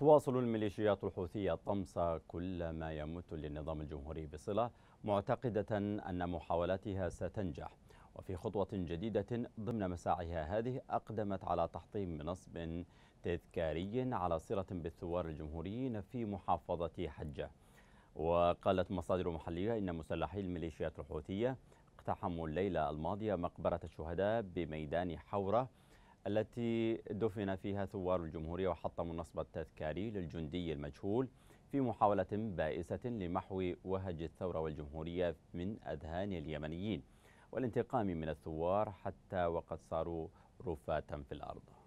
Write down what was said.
تواصل الميليشيات الحوثية طمس كل ما يمت للنظام الجمهوري بصلة معتقدة أن محاولاتها ستنجح وفي خطوة جديدة ضمن مساعيها هذه أقدمت على تحطيم نصب تذكاري على صلة بالثوار الجمهوريين في محافظة حجة وقالت مصادر محلية إن مسلحي الميليشيات الحوثية اقتحموا الليلة الماضية مقبرة الشهداء بميدان حورة التي دفن فيها ثوار الجمهورية وحطموا النصب التذكاري للجندي المجهول في محاولة بائسة لمحو وهج الثورة والجمهورية من أذهان اليمنيين والانتقام من الثوار حتى وقد صاروا رفاتا في الأرض